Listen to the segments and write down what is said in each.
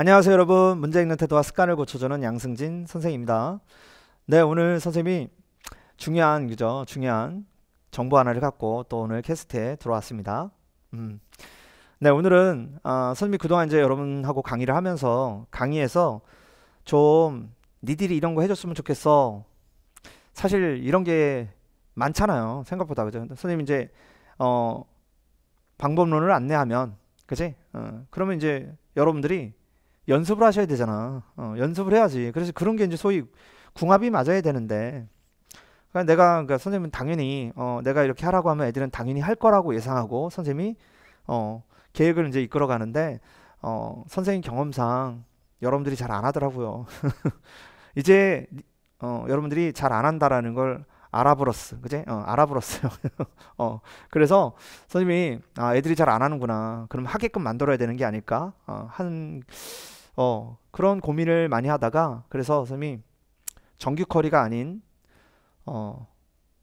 안녕하세요 여러분 문제 읽는 태도와 습관을 고쳐주는 양승진 선생입니다 네 오늘 선생님이 중요한 그죠 중요한 정보 하나를 갖고 또 오늘 캐스트에 들어왔습니다 음. 네 오늘은 아, 선생님이 그동안 이제 여러분하고 강의를 하면서 강의에서 좀 니들이 이런 거 해줬으면 좋겠어 사실 이런 게 많잖아요 생각보다 그죠 선생님 이제 어 방법론을 안내하면 그지 어, 그러면 이제 여러분들이 연습을 하셔야 되잖아. 어, 연습을 해야지. 그래서 그런 게 이제 소위 궁합이 맞아야 되는데. 그러니까 내가 그러니까 선생님은 당연히 어, 내가 이렇게 하라고 하면 애들은 당연히 할 거라고 예상하고 선생님이 어, 계획을 이제 이끌어 가는데 어, 선생님 경험상 여러분들이 잘 안 하더라고요. 이제 어, 여러분들이 잘 안 한다라는 걸 알아버렸어. 그제? 어, 알아버렸어요. 어, 그래서 선생님이 아, 애들이 잘 안 하는구나. 그럼 하게끔 만들어야 되는 게 아닐까? 어, 한 어, 그런 고민을 많이 하다가 그래서 선생님이 정규 커리가 아닌 어,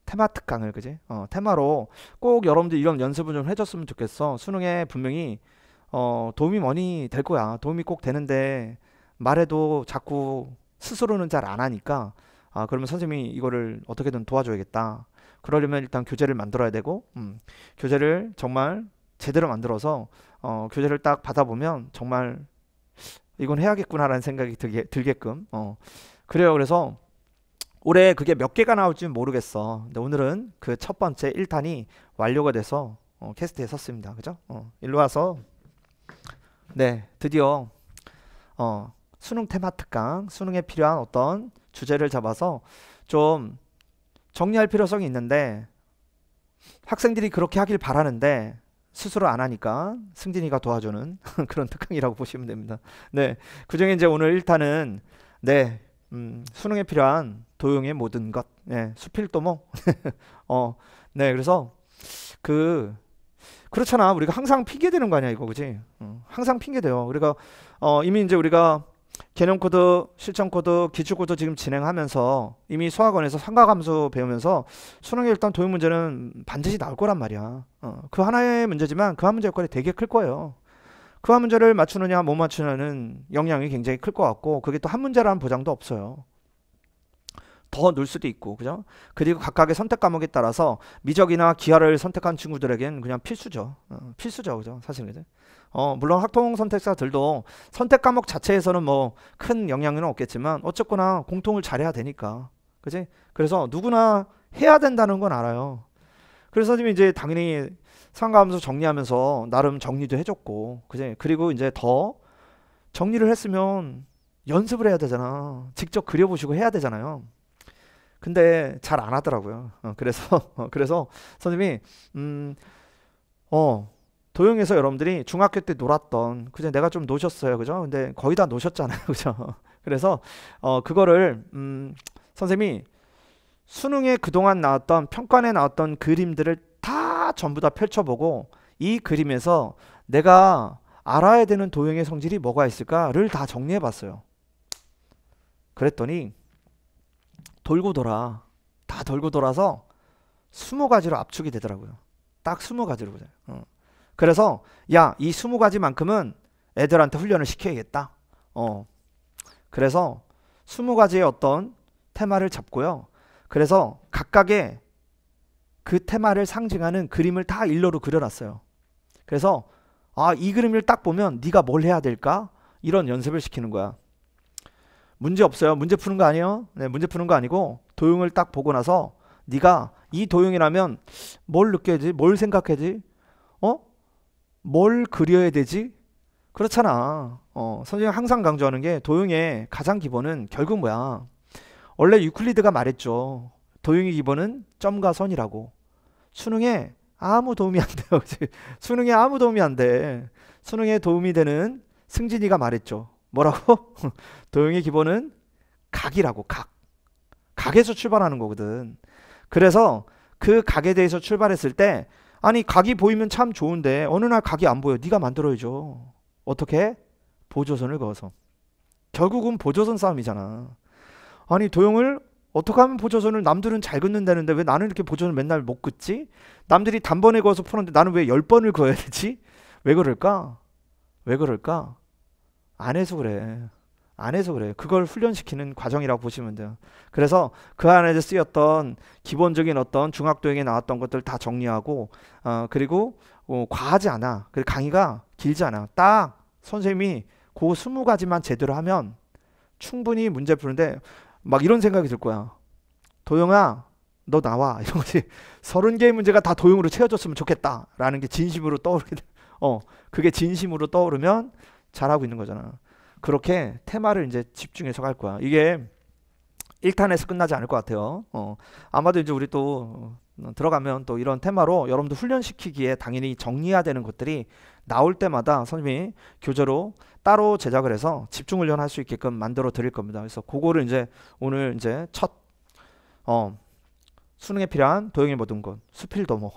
테마 특강을 그지? 어, 테마로 꼭 여러분들 이런 연습을 좀 해줬으면 좋겠어. 수능에 분명히 어, 도움이 많이 될 거야. 도움이 꼭 되는데 말해도 자꾸 스스로는 잘 안 하니까 아 그러면 선생님이 이거를 어떻게든 도와줘야겠다. 그러려면 일단 교재를 만들어야 되고 음, 교재를 정말 제대로 만들어서 어, 교재를 딱 받아보면 정말 이건 해야겠구나라는 생각이 들게, 들게끔 어 그래요 그래서 올해 그게 몇 개가 나올지는 모르겠어 근데 오늘은 그 첫 번째 1탄이 완료가 돼서 어, 캐스트에 섰습니다 그죠 어, 일로 와서 네 드디어 어, 수능 테마 특강 수능에 필요한 어떤 주제를 잡아서 좀 정리할 필요성이 있는데 학생들이 그렇게 하길 바라는데 스스로 안 하니까 승진이가 도와주는 그런 특강이라고 보시면 됩니다. 네. 그 중에 이제 오늘 1탄은 네. 음, 수능에 필요한 도용의 모든 것. 네. 수필도목. 뭐. 어. 네. 그래서 그 그렇잖아. 우리가 항상 핑계 대는 거 아니야, 이거. 그지? 어, 항상 핑계 대요. 우리가 어, 이미 이제 우리가 개념 코드, 실천 코드, 기출 코드 지금 진행하면서 이미 수학원에서 상가 감수 배우면서 수능에 일단 도입 문제는 반드시 나올 거란 말이야. 어, 그 하나의 문제지만 그 한 문제 역할이 되게 클 거예요. 그 한 문제를 맞추느냐 못 맞추느냐는 영향이 굉장히 클 것 같고 그게 또 한 문제라는 보장도 없어요. 더 넣을 수도 있고 그죠? 그리고 각각의 선택 과목에 따라서 미적이나 기하를 선택한 친구들에겐 그냥 필수죠. 어, 필수죠. 그죠? 사실은. 어, 물론 학통 선택사들도 선택 과목 자체에서는 뭐 큰 영향은 없겠지만 어쨌거나 공통을 잘해야 되니까. 그지? 그래서 누구나 해야 된다는 건 알아요. 그래서 선생 이제 당연히 상가하면서 정리하면서 나름 정리도 해줬고, 그지? 그리고 이제 더 정리를 했으면 연습을 해야 되잖아. 직접 그려보시고 해야 되잖아요. 근데 잘 안 하더라고요. 어, 그래서 어, 그래서 선생님이 음어 도용에서 여러분들이 중학교 때 놀았던 그죠 내가 좀 노셨어요 그죠 근데 거의 다 노셨잖아요 그죠 그래서 어 그거를 음 선생님이 수능에 그동안 나왔던 평가에 나왔던 그림들을 다 전부 다 펼쳐보고 이 그림에서 내가 알아야 되는 도형의 성질이 뭐가 있을까를 다 정리해 봤어요 그랬더니 돌고 돌아 다 돌고 돌아서 2 0 가지로 압축이 되더라고요. 딱2 0 가지로 보자. 어. 그래서 야 이2 0 가지만큼은 애들한테 훈련을 시켜야겠다. 어. 그래서 2 0 가지의 어떤 테마를 잡고요. 그래서 각각의 그 테마를 상징하는 그림을 다 일러로 그려놨어요. 그래서 아 이 그림을 딱 보면 네가 뭘 해야 될까 이런 연습을 시키는 거야. 문제 없어요. 문제 푸는 거 아니에요? 네, 문제 푸는 거 아니고 도형을 딱 보고 나서 네가 이 도형이라면 뭘 느껴야지? 뭘 생각해야지? 어? 뭘 그려야 되지? 그렇잖아. 어, 선생님 항상 강조하는 게 도형의 가장 기본은 결국 뭐야? 원래 유클리드가 말했죠. 도형의 기본은 점과 선이라고. 수능에 아무 도움이 안 돼요. 수능에 아무 도움이 안 돼. 수능에 도움이 되는 승진이가 말했죠. 뭐라고? 도형의 기본은 각이라고 각. 각에서 출발하는 거거든. 그래서 그 각에 대해서 출발했을 때 아니 각이 보이면 참 좋은데 어느 날 각이 안 보여. 네가 만들어야죠. 어떻게? 보조선을 그어서. 결국은 보조선 싸움이잖아. 아니 도형을 어떻게 하면 보조선을 남들은 잘 긋는다는데 왜 나는 이렇게 보조선을 맨날 못 긋지? 남들이 단번에 그어서 푸는데 나는 왜 열번을 그어야 되지? 왜 그럴까? 왜 그럴까? 안 해서 그래. 안 해서 그래 그걸 훈련시키는 과정이라고 보시면 돼요. 그래서 그 안에서 쓰였던 기본적인 어떤 중학도형에 나왔던 것들 다 정리하고, 어, 그리고 어, 과하지 않아. 그리고 강의가 길지 않아. 딱 선생님이 그 스무 가지만 제대로 하면 충분히 문제 푸는데 막 이런 생각이 들 거야. 도영아, 너 나와. 이런 거지. 서른 개의 문제가 다도용으로 채워졌으면 좋겠다. 라는 게 진심으로 떠오르게 돼. 어, 그게 진심으로 떠오르면 잘하고 있는 거잖아. 그렇게 테마를 이제 집중해서 갈 거야. 이게 1탄에서 끝나지 않을 것 같아요. 어, 아마도 이제 우리 또 어, 들어가면 또 이런 테마로 여러분들 훈련시키기에 당연히 정리해야 되는 것들이 나올 때마다 선생님이 교재로 따로 제작을 해서 집중 훈련할 수 있게끔 만들어 드릴 겁니다. 그래서 그거를 이제 오늘 이제 첫 어, 수능에 필요한 도형의 모든 것 수필도모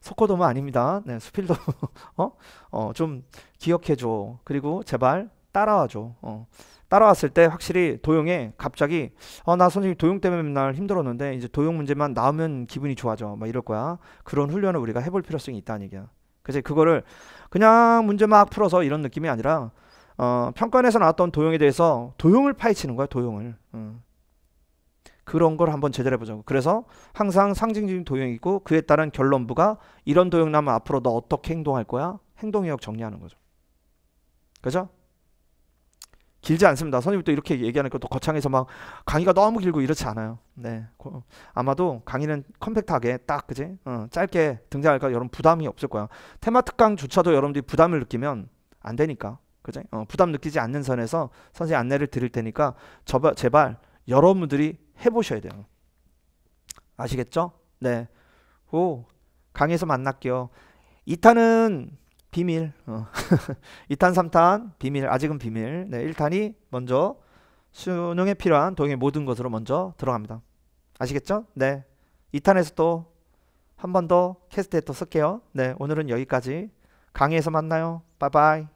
소코도모 뭐. 뭐 아닙니다 네 수필도모 어좀 어, 기억해줘 그리고 제발 따라와줘 어. 따라왔을 때 확실히 도형에 갑자기 어나 선생님 도형 때문에 맨날 힘들었는데 이제 도형 문제만 나오면 기분이 좋아져 막 이럴 거야 그런 훈련을 우리가 해볼 필요성이 있다는 얘기야 그제 그거를 그냥 문제 막 풀어서 이런 느낌이 아니라 어 평가에서 원 나왔던 도형에 대해서 도형을 파헤치는 거야 도형을 음. 그런 걸 한번 제대로 해보자고. 그래서 항상 상징적인 도형이 있고 그에 따른 결론부가 이런 도형 나면 앞으로 너 어떻게 행동할 거야? 행동역 이 정리하는 거죠. 그죠? 길지 않습니다. 선생님또 이렇게 얘기하는 것도 거창해서 막 강의가 너무 길고 이렇지 않아요. 네, 고, 아마도 강의는 컴팩트하게 딱 그지? 어, 짧게 등장할까 여러분 부담이 없을 거야. 테마 특강조차도 여러분들이 부담을 느끼면 안 되니까 그죠? 어, 부담 느끼지 않는 선에서 선생님 안내를 드릴 테니까 저 제발 여러분들이 해보셔야 돼요. 아시겠죠? 네. 오, 강에서 만날게요. 2탄은 비밀. 어. 2탄, 3탄 비밀. 아직은 비밀. 네, 1탄이 먼저 수능에 필요한 동의 모든 것으로 먼저 들어갑니다. 아시겠죠? 네. 2탄에서 또 한 번 더 캐스트에 또 쓸게요. 네, 오늘은 여기까지. 강의에서 만나요. 바이바이.